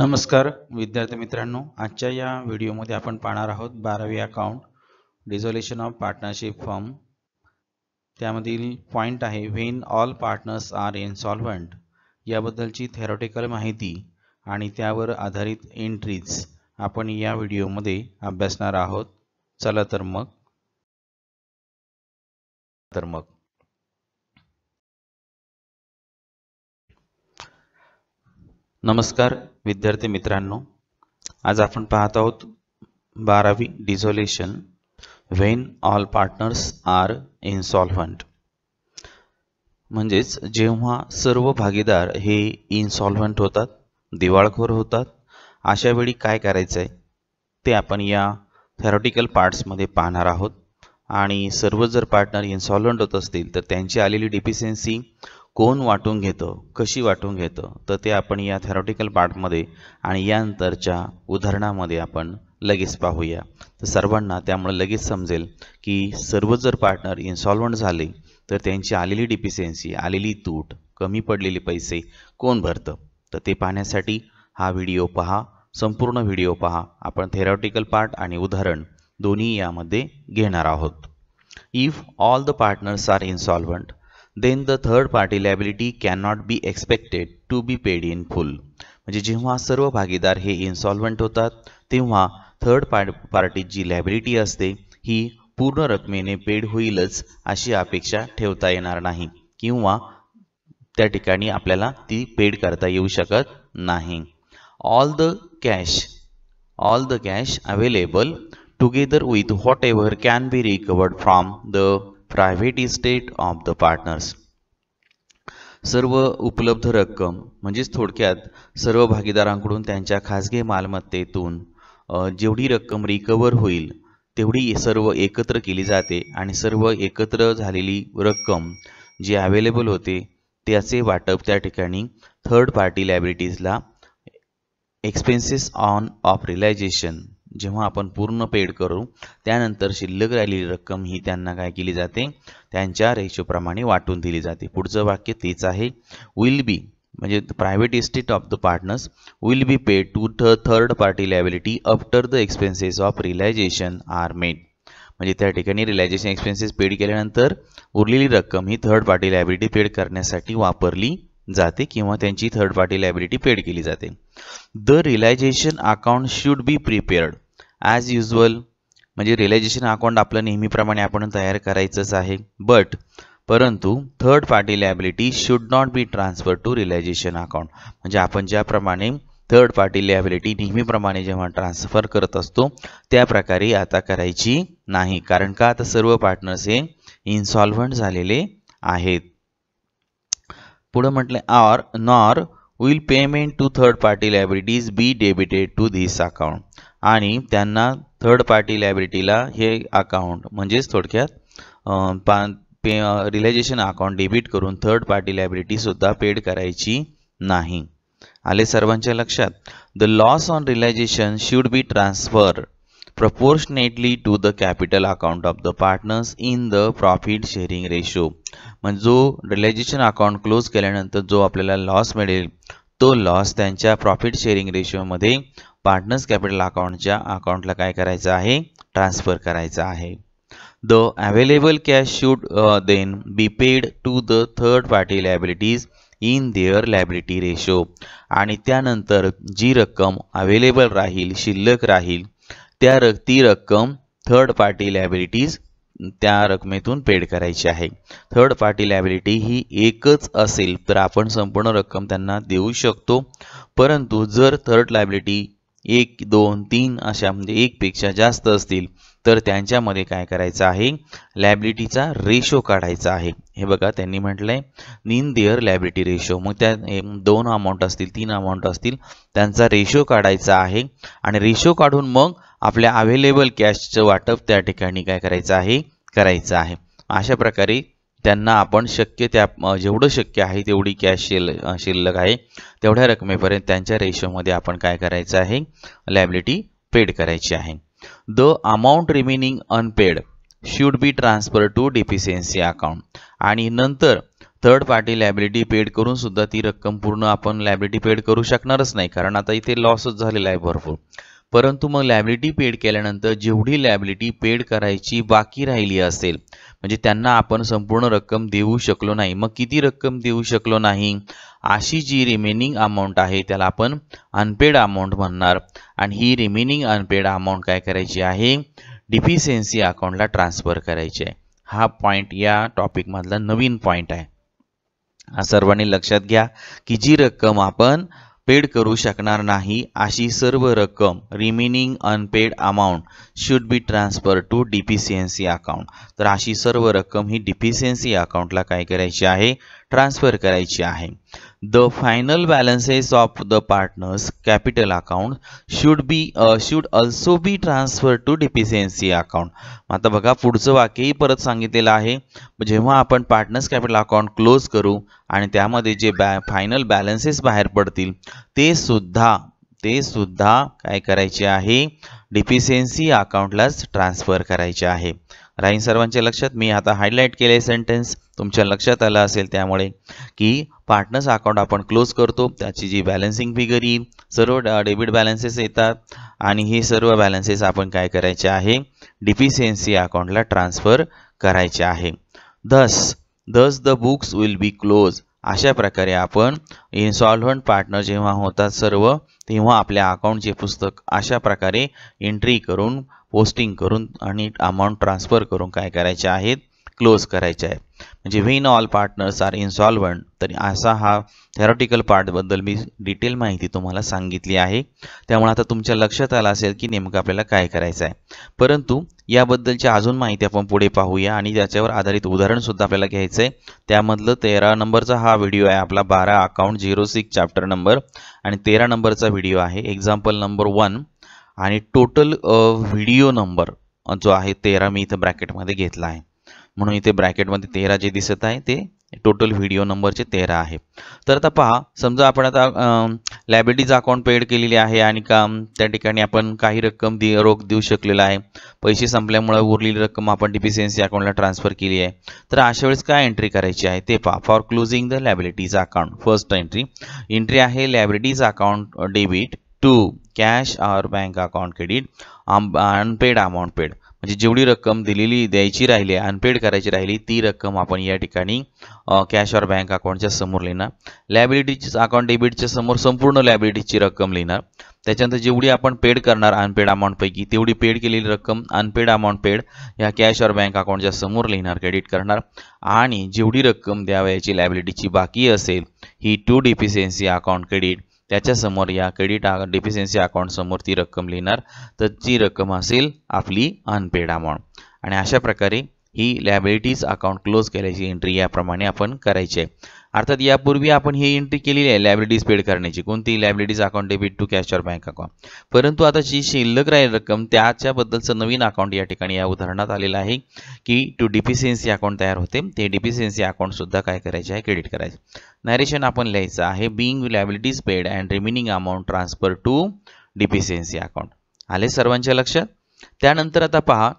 नमस्कार विद्यार्थी मित्रांनो आजच्या या व्हिडिओमध्ये आपण पाहणार आहोत बारावी account dissolution of partnership firm त्यामधील पॉईंट आहे when all partners are insolvent याबद्दलची थेरॉटिकल माहिती आणि त्यावर आधारित एंट्रीज आपण या व्हिडिओमध्ये अभ्यासणार आहोत चला तर मग तर मग नमस्कार विद्यार्थी मित्रांनो आज आपण पाहत आहोत बारावी dissolution when all partners are insolvent म्हणजेच जेव्हा सर्व भागीदार हे इन्सॉल्व्हंट होतात दिवाळखोर होतात अशा वेळी काय करायचं आहे ते आपण या थेरॉटिकल पार्ट्समध्ये पाहणार आहोत आणि सर्व जर पार्टनर इन्सॉल्व्हंट होत असतील तर त्यांची आलेली डिफिशियन्सी कोण वाटून घेतं कशी वाटून घेतं तर ते आपण या थेरॉटिकल पार्टमध्ये आणि यानंतरच्या उदाहरणामध्ये आपण लगेच पाहूया तर सर्वांना त्यामुळे लगेच समजेल की सर्व जर पार्टनर इन्सॉल्वंट झाले तर त्यांची आलेली डिफिशियन्सी आलेली तूट कमी पडलेले पैसे कोण भरतं तर ते पाहण्यासाठी हा व्हिडिओ पहा संपूर्ण व्हिडिओ पहा आपण थेरॉटिकल पार्ट आणि उदाहरण दोन्ही यामध्ये घेणार आहोत if all the partners are insolvent then the third party liability can not be expected to be paid in full म्हणजे जेव्हा सर्व भागीदार हे इन्सॉल्व्हंट होतात तेव्हा थर्ड पार्ट पार्टी जी लॅबिलिटी असते ही पूर्ण रकमेने पेड होईलच अशी अपेक्षा ठेवता येणार नाही किंवा त्या ठिकाणी आपल्याला ती पेड करता येऊ शकत नाही all the cash all the cash available together with whatever can be recovered from the private estate of the partners सर्व उपलब्ध रक्कम म्हणजेच थोडक्यात सर्व भागीदारांकडून त्यांच्या खाजगी मालमत्तेतून जेवढी रक्कम रिकवर होईल तेवढी सर्व एकत्र केली जाते आणि सर्व एकत्र झालेली रक्कम जी अवेलेबल होते त्याचे वाटप त्या ठिकाणी थर्ड पार्टी लायबिलिटीजला एक्सपेन्सेस ऑन ऑफ रिलायझेशन जेव्हा आपण पूर्ण पेड करू त्यानंतर शिल्लक राहिलेली रक्कम ही त्यांना काय केली जाते त्यांच्या रेशोप्रमाणे वाटून दिली जाते पुढचं वाक्य तेच आहे विल बी म्हणजे private estate of the partners will be paid to the third party liability after the expenses of realisation are made म्हणजे त्या ठिकाणी रिलायझेशन एक्सपेन्सेस पेड केल्यानंतर उरलेली रक्कम ही थर्ड पार्टी लॅबिलिटी पेड करण्यासाठी वापरली जाते किंवा त्यांची थर्ड पार्टी लॅबिलिटी पेड केली जाते the realisation account should be prepared as usual म्हणजे रिलायझेशन अकाउंट आपलं नेहमीप्रमाणे आपण तयार करायचंच आहे बट परंतु third party liability should not be transfer to realisation account म्हणजे आपण ज्याप्रमाणे थर्ड पार्टी लॅबिलिटी नेहमीप्रमाणे जेव्हा ट्रान्सफर करत असतो त्या प्रकारे आता करायची नाही कारण का आता सर्व पार्टनर्स हे इन्सॉल्व्हंट झालेले आहेत पुढे म्हटले or nor will payment to third party liabilities be debited to this account आणि त्यांना थर्ड पार्टी लायब्रिटीला हे अकाउंट म्हणजेच थोडक्यात पा पे रिलायझेशन अकाउंट डेबिट करून थर्ड पार्टी लायब्रिटीसुद्धा पेड करायची नाही आले सर्वांच्या लक्षात the loss on realisation should be transfer proportionately to the capital account of the partners in the profit sharing ratio म्हणजे जो रिलायझेशन अकाउंट क्लोज केल्यानंतर जो आपल्याला लॉस मिळेल तो लॉस त्यांच्या प्रॉफिट शेअरिंग रेशोमध्ये पार्टनर्स कॅपिटल अकाउंटच्या अकाउंटला काय करायचं आहे ट्रान्सफर करायचं आहे the available cash should then be paid to the third party liabilities in their liability ratio आणि त्यानंतर जी रक्कम अवेलेबल राहील शिल्लक राहील त्या र ती रक्कम थर्ड पार्टी लायबिलिटीज त्या रकमेतून पेड करायची आहे थर्ड पार्टी लायबिलिटी ही एकच असेल तर आपण संपूर्ण रक्कम त्यांना देऊ शकतो परंतु जर थर्ड लायबिलिटी एक दोन तीन अशा म्हणजे एकपेक्षा जास्त असतील तर त्यांच्यामध्ये काय करायचं आहे लॅबिलिटीचा रेशो काढायचा आहे हे बघा त्यांनी म्हटलंय नीन देअर लॅबिलिटी रेशो मग त्या दोन अमाऊंट असतील तीन अमाऊंट असतील त्यांचा रेशो काढायचा आहे आणि रेशो काढून मग आपल्या अवेलेबल कॅशचं वाटप त्या ठिकाणी काय करायचं आहे करायचं आहे अशा प्रकारे त्यांना आपण शक्य त्या जेवढं शक्य आहे तेवढी कॅश शिल शिल्लक आहे तेवढ्या रकमेपर्यंत त्यांच्या रेशोमध्ये आपण काय करायचं आहे लॅबिलिटी पेड करायची आहे the amount remaining unpaid should be transfer to deficiency account आणि नंतर थर्ड पार्टी लॅबिलिटी पेड करून सुद्धा ती रक्कम पूर्ण आपण लायबिलिटी पेड करू शकणारच नाही कारण आता इथे लॉसच झालेला आहे भरपूर परंतु मग लॅबिलिटी पेड केल्यानंतर जेवढी लॅबिलिटी पेड करायची बाकी राहिली असेल म्हणजे त्यांना आपण संपूर्ण रक्कम देऊ शकलो नाही मग किती रक्कम देऊ शकलो नाही अशी जी रिमेनिंग अमाऊंट आहे त्याला आपण अनपेड अमाऊंट म्हणणार आणि ही रिमेनिंग अनपेड अमाऊंट काय करायची आहे डिफिशियन्सी अकाउंटला ट्रान्सफर करायची आहे हा पॉईंट या टॉपिकमधला नवीन पॉईंट आहे सर्वांनी लक्षात घ्या की जी रक्कम आपण पेड करू शकणार नाही अशी सर्व रक्कम remaining unpaid amount should be transfer to deficiency account तर अशी सर्व रक्कम ही सी अकाउंटला काय करायची आहे ट्रान्सफर करायची आहे the final balances of the partners capital account should be should also be transfer to deficiency account आता बघा पुढचं वाक्यही परत सांगितलेलं आहे जेव्हा आपण पार्टनर्स कॅपिटल अकाउंट क्लोज करू आणि त्यामध्ये जे बॅ फायनल बॅलन्सेस बाहेर पडतील ते सुद्धा ते सुद्धा काय करायचे आहे डिफिशियन्सी अकाउंटलाच ट्रान्सफर करायचे आहे राईन सर्वांच्या लक्षात मी आता हायलाईट केले सेंटेन्स तुमच्या लक्षात आलं असेल त्यामुळे की पार्टनर्स अकाउंट आपण क्लोज करतो त्याची जी बॅलन्सिंग फिगर येईल सर्व डेबिट बॅलन्सेस येतात आणि हे सर्व बॅलन्सेस आपण काय करायचे आहे डिफिशियन्सी अकाउंटला ट्रान्सफर करायचे आहे thus thus the books will be close अशा प्रकारे आपण इन्सॉल्व्हंट पार्टनर जेव्हा होतात सर्व तेव्हा आपल्या अकाउंटचे पुस्तक अशा प्रकारे एंट्री करून पोस्टिंग करून आणि अमाऊंट ट्रान्सफर करून काय करायचे आहेत क्लोज करायचे आहे म्हणजे when all partners are insolvent तरी असा हा थेरॉटिकल पार्टबद्दल मी डिटेल माहिती तुम्हाला सांगितली आहे त्यामुळे आता तुमच्या लक्षात आलं असेल की नेमकं आपल्याला काय करायचं आहे परंतु याबद्दलची अजून माहिती आपण पुढे पाहूया आणि त्याच्यावर आधारित उदाहरणसुद्धा आपल्याला घ्यायचं आहे त्यामधलं तेरा नंबरचा हा व्हिडिओ आहे आपला बारा account zero six chapter number आणि तेरा नंबरचा व्हिडिओ आहे एक्झाम्पल नंबर वन आणि टोटल व्हिडिओ नंबर जो आहे तेरा मी इथं ब्रॅकेटमध्ये घेतला आहे म्हणून इथे ब्रॅकेटमध्ये तेरा जे दिसत आहे ते टोटल व्हिडिओ नंबरचे तेरा आहे तर आता पहा समजा आपण आता लायबिलिटीज अकाउंट पेड केलेली आहे आणि का त्या ठिकाणी आपण काही रक्कम दे रोख देऊ शकलेला आहे पैसे संपल्यामुळे उरलेली रक्कम आपण सी अकाउंटला ट्रान्सफर केली आहे तर अशा वेळेस काय एंट्री करायची आहे ते पहा for closing the liabilities account first entry entry आहे liabilities account debit to cash or bank account credit unpaid amount paid म्हणजे जेवढी रक्कम दिलेली द्यायची राहिली अनपेड करायची राहिली ती रक्कम आपण या ठिकाणी कॅश ऑर बँक अकाउंटच्या समोर लिहिणार लॅबिलिटीची अकाउंट डेबिटच्या समोर संपूर्ण लॅबिलिटीची रक्कम लिहिणार त्याच्यानंतर जेवढी आपण पेड करणार अनपेड अमाऊंटपैकी तेवढी पेड केलेली रक्कम अनपेड अमाऊंट पेड ह्या कॅश ऑर बँक अकाउंटच्या समोर लिहिणार क्रेडिट करणार आणि जेवढी रक्कम द्यावयाची लॅबिलिटीची बाकी असेल ही टू डिफिशियन्सी अकाउंट क्रेडिट समोर या क्रेडिट अकाउंट समोर ती रक्कम लिहिणार तर ती रक्कम असेल आपली अनपेड अमाऊंट आणि अशा प्रकारे ही लॅबिलिटीज अकाउंट क्लोज केल्याची एंट्री याप्रमाणे आपण करायची आहे अर्थात यापूर्वी आपण ही एंट्री केलेली आहे लायब्रिटीज पेड करण्याची कोणती liabilities account debit to cash or bank account परंतु आता जी शिल्लक राहील रक्कम त्याच्याबद्दलचं नवीन अकाउंट या ठिकाणी या उदाहरणात आलेलं आहे की टू डिफिशियन्सी अकाउंट तयार होते ते डिफिशियन्सी अकाउंटसुद्धा काय करायचे आहे क्रेडिट करायचे नॅरेशन आपण लिहायचं आहे being liabilities paid and remaining amount transfer to deficiency account आले सर्वांच्या लक्षात त्यानंतर आता पहा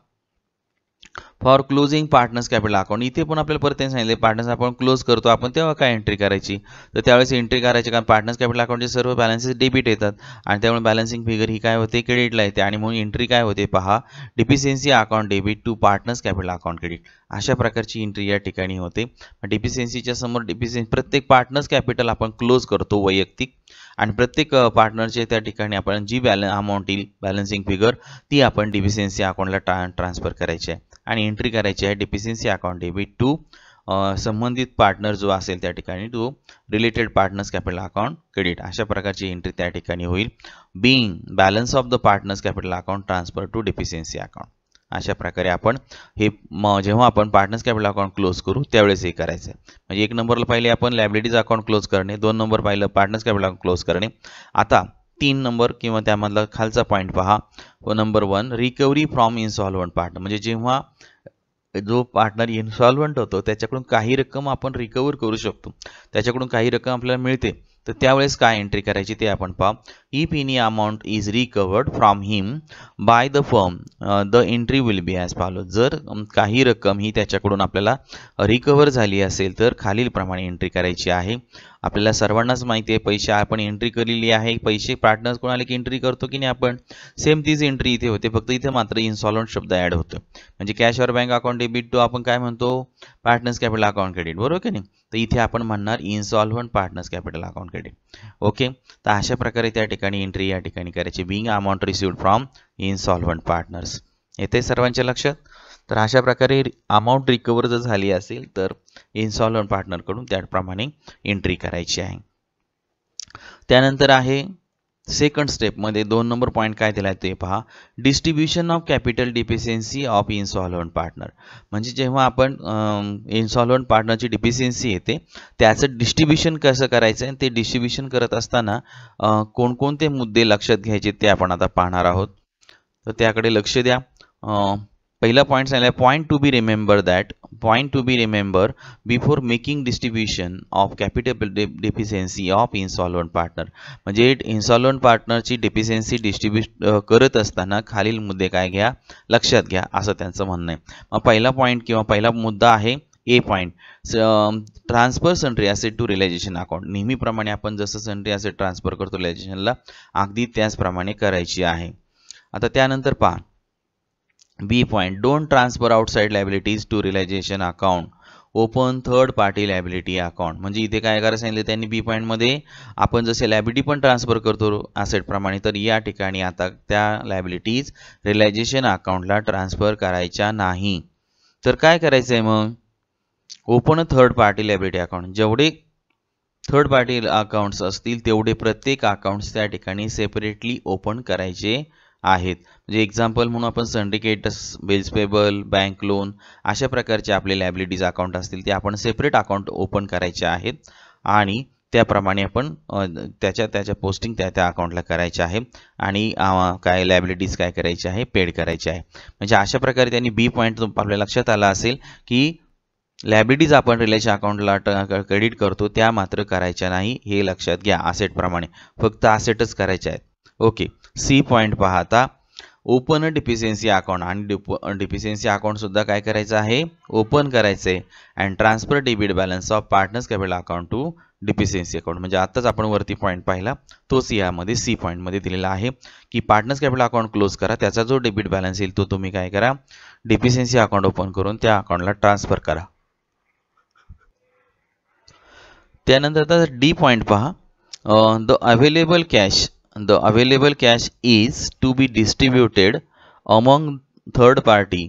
for closing partners capital account इथे पण आपल्याला परत सांगितले पार्टनर्स आपण क्लोज करतो आपण तेव्हा काय एंट्री करायची तर त्यावेळेस एंट्री करायची कारण पार्टनर्स कॅपिटल अकाउंटचे सर्व बॅलन्सेस डेबिट येतात आणि त्यामुळे बॅलन्सिंग फिगर ही काय होते क्रेडिटला येते आणि म्हणून एंट्री काय होते पहा deficiency account debit to partners capital account credit अशा प्रकारची एंट्री या ठिकाणी होते डिफिशियन्सीच्या समोर डिफिशियन्सी प्रत्येक पार्टनर्स कॅपिटल आपण क्लोज करतो वैयक्तिक आणि प्रत्येक पार्टनरचे त्या ठिकाणी आपण जी बॅलन्स अमाऊंट येईल बॅलन्सिंग फिगर ती आपण डिफिशियन्सी अकाउंटला ट्रान्सफर करायची आहे आणि एंट्री करायची आहे डेफिसियन्सी अकाउंट डेबिट टू संबंधित पार्टनर जो असेल त्या ठिकाणी to related partners capital account credit अशा प्रकारची एंट्री त्या ठिकाणी होईल being balance of the partners capital account transfer to deficiency account अशा प्रकारे आपण हे जेव्हा आपण पार्टनर्स कॅपिटल अकाउंट क्लोज करू त्यावेळेस हे करायचं आहे म्हणजे एक नंबरला पाहिले आपण लायब्रिटीज अकाउंट क्लोज करणे दोन नंबर पाहिलं पार्टनर्स कॅपिटल अकाउंट क्लोज करणे आता तीन नंबर किंवा त्यामधला खालचा पॉईंट पहा व number one recovery from insolvent partner म्हणजे जेव्हा जो पार्टनर इन्सॉल्वंट होतो त्याच्याकडून काही रक्कम आपण रिकव्हर करू शकतो त्याच्याकडून काही रक्कम आपल्याला मिळते तर त्यावेळेस काय एंट्री करायची ते आपण पाहू if any amount is recovered from him by the firm the entry will be as follow जर काही रक्कम ही त्याच्याकडून आपल्याला रिकवर झाली असेल तर खालीलप्रमाणे एंट्री करायची आहे आपल्याला सर्वांनाच माहिती आहे पैसे आपण एंट्री केलेली आहे पैसे पार्टनर्स कोण आले की एंट्री करतो की नाही आपण सेम तीच एंट्री इथे होते फक्त इथे मात्र इन्स्टॉलमेंट शब्द ॲड होतो म्हणजे cash or bank account debit to आपण काय म्हणतो पार्टनर्स कॅपिटल अकाउंट क्रेडिट बरोबर की नाही तर इथे आपण म्हणणार insolvent partners capital account credit okay तर अशा प्रकारे त्या ठिकाणी एंट्री या ठिकाणी करायची being amount received from insolvent partners येते सर्वांच्या लक्षात तर अशा प्रकारे अमाऊंट रिकवर जर झाली असेल तर इन्स्टॉलमेंट पार्टनरकडून त्याप्रमाणे एंट्री करायची आहे त्यानंतर आहे सेकंड स्टेपमध्ये दोन नंबर पॉईंट काय दिला आहे ते पहा distribution of capital deficiency of insolvent partner म्हणजे जेव्हा आपण इन्सॉल्वंट पार्टनरची डिफिशियन्सी येते त्याचं डिस्ट्रीब्युशन कसं करायचं आहे ते डिस्ट्रीब्युशन करत असताना कोणकोणते मुद्दे लक्षात घ्यायचे ते आपण आता पाहणार आहोत तर त्याकडे लक्ष द्या पहिला पॉईंट सांगितला point to be remember that point to be remember before making distribution of capital deficiency of insolvent partner म्हणजे इन्सॉल्वंट पार्टनरची डेफिशियन्सी डिस्ट्रीब्युट करत असताना खालील मुद्दे काय घ्या लक्षात घ्या असं त्यांचं म्हणणं आहे मग पहिला पॉईंट किंवा पहिला मुद्दा आहे A point transfer sundry asset to realisation account नेहमीप्रमाणे आपण जसं सन्ट्री ॲसेट ट्रान्सफर करतो रिलायझेशनला अगदी त्याचप्रमाणे करायची आहे आता त्यानंतर पहा B point don't transfer outside liabilities to realization account open third party liability account म्हणजे इथे काय करायला सांगितलं त्यांनी बी पॉईंटमध्ये आपण जसे लॅबिलिटी पण ट्रान्सफर करतो प्रमाणे तर या ठिकाणी आता त्या लायबिलिटीज रिलायझेशन अकाउंटला ट्रान्सफर करायच्या नाही तर काय करायचं आहे मग open third party liability account जेवढे थर्ड पार्टी अकाउंट्स असतील तेवढे प्रत्येक अकाउंट्स त्या ठिकाणी सेपरेटली ओपन करायचे आहेत म्हणजे एक्झाम्पल म्हणून आपण syndicates bills payable bank loan अशा प्रकारचे आपले लॅबिलिटीज अकाउंट असतील ते आपण सेपरेट अकाउंट ओपन करायचे आहेत आणि त्याप्रमाणे आपण त्याच्या त्याच्या पोस्टिंग त्या त्या अकाउंटला करायच्या आहे आणि काय लॅबिलिटीज काय करायचे आहे पेड करायचे आहे म्हणजे अशा प्रकारे त्यांनी बी पॉईंट आपल्या लक्षात आला असेल की लॅबिलिटीज आपण रिलेशन अकाउंटला क्रेडिट करतो त्या मात्र करायच्या नाही हे लक्षात घ्या असेटप्रमाणे फक्त असेटच करायच्या आहेत ओके सी पॉईंट पाहता ओपन डिफिशियन्सी अकाउंट आणि डिप डिफिशियन्सी अकाउंटसुद्धा काय करायचं आहे ओपन करायचं आहे and transfer debit balance of partners capital account to deficiency account म्हणजे आत्ताच आपण वरती पॉईंट पाहिला तोच यामध्ये सी पॉईंटमध्ये दिलेला आहे की पार्टनर्स कॅपिटल अकाउंट क्लोज करा त्याचा जो डेबिट बॅलन्स येईल तो तुम्ही काय करा डिफिशियन्सी अकाउंट ओपन करून त्या अकाउंटला ट्रान्सफर करा त्यानंतर आता डी पॉईंट पहा the available cash the available cash is to be distributed among third party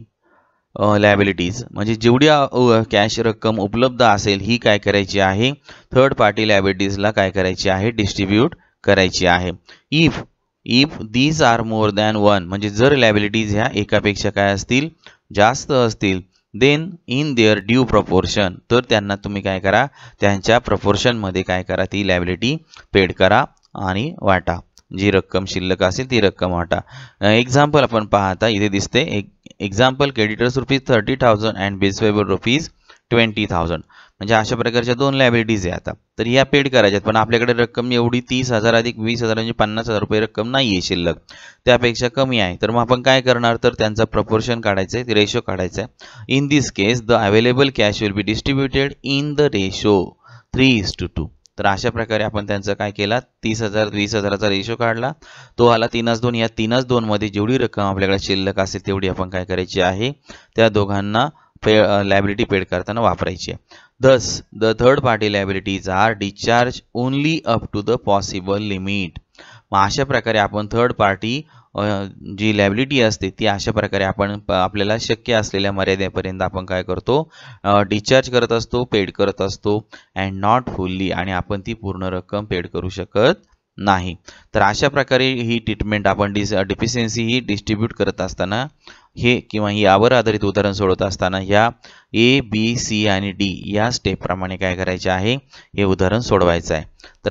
liabilities म्हणजे जेवढी कॅश रक्कम उपलब्ध असेल ही काय करायची आहे थर्ड पार्टी लायबिलिटीजला काय करायची आहे डिस्ट्रीब्यूट करायची आहे if if these are more than one म्हणजे जर लायबिलिटीज ह्या एकापेक्षा काय असतील जास्त असतील then in their due proportion तर त्यांना तुम्ही काय करा त्यांच्या प्रपोर्शनमध्ये काय करा ती लायबिलिटी पेड करा आणि वाटा जी रक्कम शिल्लक असेल ती रक्कम वाटा एक्झाम्पल आपण पाहता इथे दिसते एक example creditors rupees thirty thousand and base rupees twenty thousand म्हणजे अशा प्रकारच्या दोन लायबिलिटीज आहे आता तर या पेड करायच्यात पण आपल्याकडे रक्कम एवढी तीस हजार अधिक वीस हजार म्हणजे पन्नास हजार रुपये रक्कम नाही आहे शिल्लक त्यापेक्षा कमी आहे तर मग आपण काय करणार तर त्यांचा प्रपोर्शन काढायचं आहे रेशो काढायचा आहे in this case the available cash will be distributed in the ratio three is to two तर अशा प्रकारे आपण त्यांचं काय केला तीस हजार वीस हजाराचा रेशो काढला तो आला तीनच दोन या तीनच मध्ये जेवढी रक्कम आपल्याकडे शिल्लक असेल तेवढी आपण काय करायची आहे त्या दोघांना पे लायबिलिटी पेड करताना वापरायची thus the third party liabilities are discharge only up to the possible limit मग अशा प्रकारे आपण थर्ड पार्टी जी लॅबिलिटी असते ती अशा प्रकारे आपण आपल्याला शक्य असलेल्या मर्यादेपर्यंत आपण काय करतो डिस्चार्ज करत असतो पेड करत असतो अँड नॉट फुल्ली आणि आपण ती पूर्ण रक्कम पेड करू शकत नाही तर अशा प्रकारे ही ट्रीटमेंट आपण डिस डिफिशियन्सी ही डिस्ट्रीब्यूट करत असताना हे किंवा ही यावर आधारित उदाहरण सोडवत असताना ह्या ए बी सी आणि डी या स्टेपप्रमाणे काय करायचे आहे हे उदाहरण सोडवायचं आहे तर